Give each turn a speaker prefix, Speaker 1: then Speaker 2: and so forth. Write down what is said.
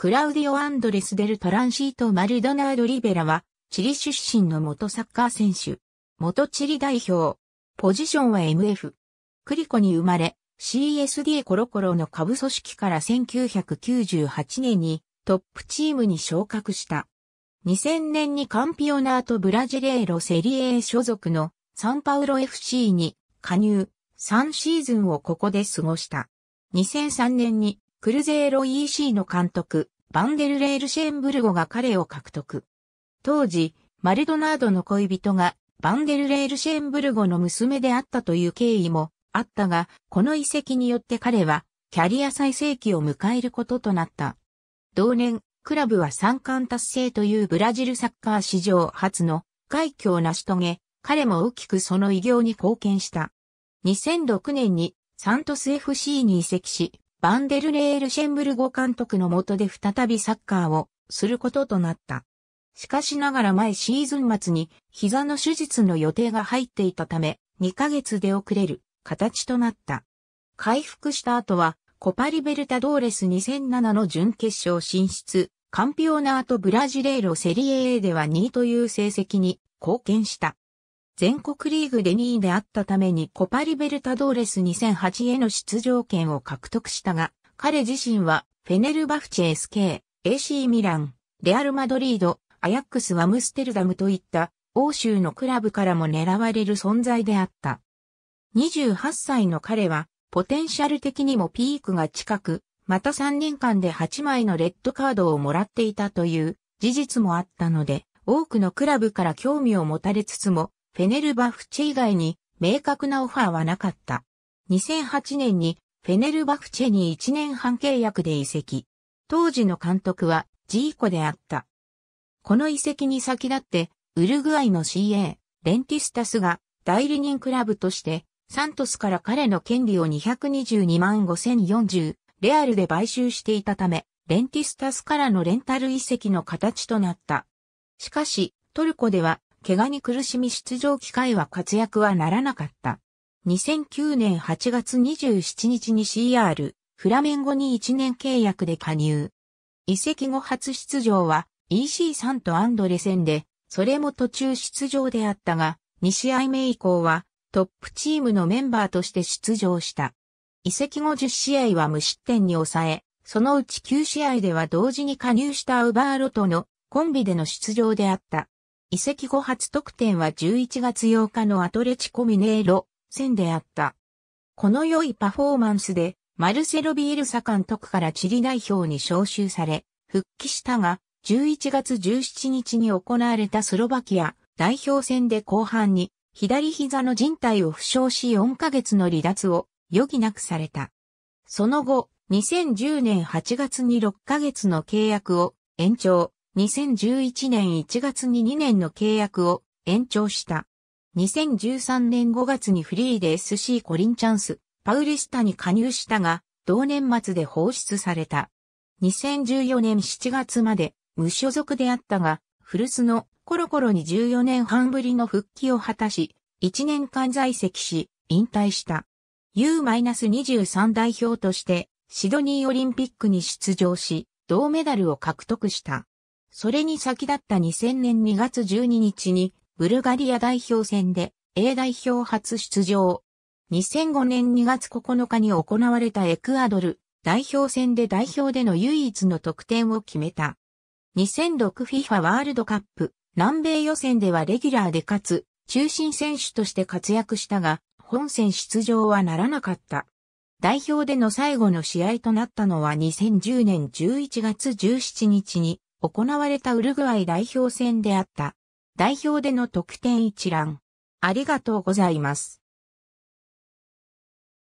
Speaker 1: クラウディオ・アンドレス・デル・トランシート・マルドナード・リベラは、チリ出身の元サッカー選手。元チリ代表。ポジションは MF。クリコに生まれ、CSD コロコロの下部組織から1998年にトップチームに昇格した。2000年にカンピオナート・ブラジレーロ・セリエー所属のサンパウロ FC に加入、3シーズンをここで過ごした。2003年にクルゼーロ EC の監督、バンデルレールシェンブルゴが彼を獲得。当時、マルドナードの恋人がバンデルレールシェンブルゴの娘であったという経緯もあったが、この遺跡によって彼はキャリア最盛期を迎えることとなった。同年、クラブは三冠達成というブラジルサッカー史上初の快挙を成し遂げ、彼も大きくその偉業に貢献した。2006年にサントス FC に移籍し、バンデルレール・シェンブルゴ監督の下で再びサッカーをすることとなった。しかしながら前シーズン末に膝の手術の予定が入っていたため、2ヶ月で遅れる形となった。回復した後は、コパリベルタドーレス2007の準決勝進出、カンピオナートブラジレーロセリエ A では2位という成績に貢献した。全国リーグで2位であったためにコパリベルタドーレス2008への出場権を獲得したが、彼自身はフェネルバフチェ SK、AC ミラン、レアルマドリード、アヤックスはムステルダムといった欧州のクラブからも狙われる存在であった。28歳の彼は、ポテンシャル的にもピークが近く、また3年間で8枚のレッドカードをもらっていたという事実もあったので、多くのクラブから興味を持たれつつも、フェネルバフチェ以外に明確なオファーはなかった。2008年にフェネルバフチェに1年半契約で移籍。当時の監督はジーコであった。この移籍に先立って、ウルグアイの CA、レンティスタスが代理人クラブとして、サントスから彼の権利を222万5040、レアルで買収していたため、レンティスタスからのレンタル移籍の形となった。しかし、トルコでは怪我に苦しみ出場機会は活躍はならなかった。2009年8月27日に CR、フラメンゴに1年契約で加入。移籍後初出場は EC 3とアンドレ戦で、それも途中出場であったが、2試合目以降はトップチームのメンバーとして出場した。移籍後10試合は無失点に抑え、そのうち9試合では同時に加入したウバーロとのコンビでの出場であった。移籍後初得点は11月8日のアトレチコミネーロ戦であった。この良いパフォーマンスで、マルセロ・ビエルサ監督からチリ代表に招集され、復帰したが、11月17日に行われたスロバキア代表戦で後半に、左膝の人帯を負傷し4ヶ月の離脱を余儀なくされた。その後、2010年8月に6ヶ月の契約を延長。2011年1月に2年の契約を延長した。2013年5月にフリーで SC コリンチャンス、パウリスタに加入したが、同年末で放出された。2014年7月まで無所属であったが、古巣のコロコロに14年半ぶりの復帰を果たし、1年間在籍し、引退した。U-23 代表として、シドニーオリンピックに出場し、銅メダルを獲得した。それに先立った2000年2月12日に、ブルガリア代表戦で A 代表初出場。2005年2月9日に行われたエクアドル代表戦で代表での唯一の得点を決めた。2006FIFA ワールドカップ南米予選ではレギュラーでかつ中心選手として活躍したが本戦出場はならなかった。代表での最後の試合となったのは2010年11月17日に行われたウルグアイ代表戦であった。代表での得点一覧。ありがとうございます。